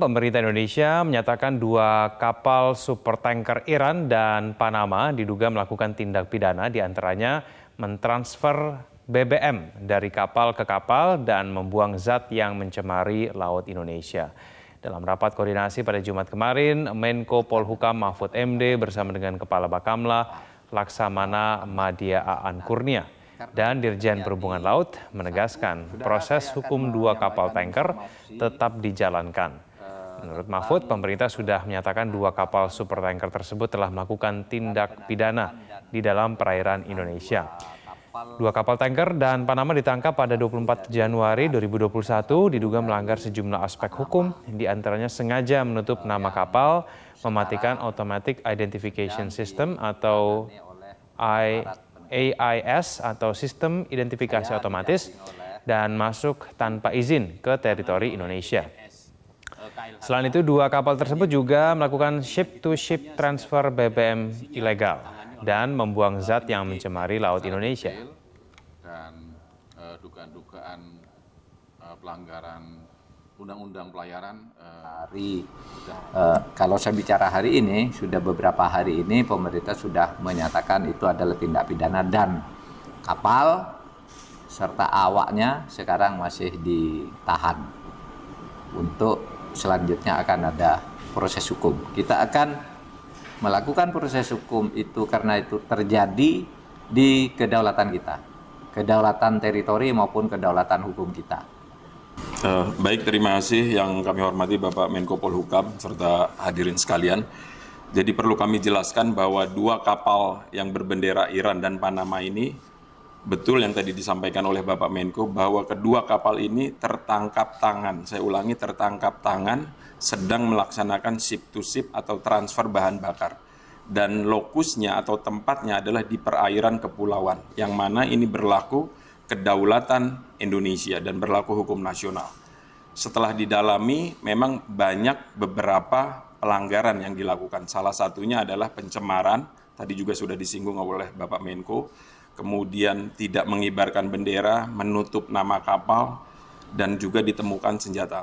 Pemerintah Indonesia menyatakan dua kapal super tanker Iran dan Panama diduga melakukan tindak pidana diantaranya mentransfer BBM dari kapal ke kapal dan membuang zat yang mencemari Laut Indonesia. Dalam rapat koordinasi pada Jumat kemarin, Menko Polhukam Mahfud MD bersama dengan Kepala Bakamla Laksamana Madia Aan Kurnia dan Dirjen Perhubungan Laut menegaskan proses hukum dua kapal tanker tetap dijalankan. Menurut Mahfud, pemerintah sudah menyatakan dua kapal super tanker tersebut telah melakukan tindak pidana di dalam perairan Indonesia. Dua kapal tanker dan Panama ditangkap pada 24 Januari 2021 diduga melanggar sejumlah aspek hukum, diantaranya sengaja menutup nama kapal, mematikan Automatic Identification System atau AIS atau Sistem Identifikasi Otomatis, dan masuk tanpa izin ke teritori Indonesia. Selain itu, dua kapal tersebut juga melakukan ship-to-ship transfer BBM ilegal dan membuang zat yang mencemari laut Indonesia. Dan eh, dugaan-dugaan eh, pelanggaran undang-undang pelayaran eh, hari kalau saya bicara hari ini sudah beberapa hari ini pemerintah sudah menyatakan itu adalah tindak pidana dan kapal serta awaknya sekarang masih ditahan untuk selanjutnya akan ada proses hukum. Kita akan melakukan proses hukum itu karena itu terjadi di kedaulatan kita, kedaulatan teritori maupun kedaulatan hukum kita. Uh, baik, terima kasih yang kami hormati Bapak Menko Polhukam serta hadirin sekalian. Jadi perlu kami jelaskan bahwa dua kapal yang berbendera Iran dan Panama ini betul yang tadi disampaikan oleh Bapak Menko bahwa kedua kapal ini tertangkap tangan. Saya ulangi tertangkap tangan sedang melaksanakan ship to ship atau transfer bahan bakar. Dan lokusnya atau tempatnya adalah di perairan kepulauan yang mana ini berlaku kedaulatan Indonesia dan berlaku hukum nasional. Setelah didalami memang banyak beberapa pelanggaran yang dilakukan. Salah satunya adalah pencemaran, tadi juga sudah disinggung oleh Bapak Menko kemudian tidak mengibarkan bendera, menutup nama kapal, dan juga ditemukan senjata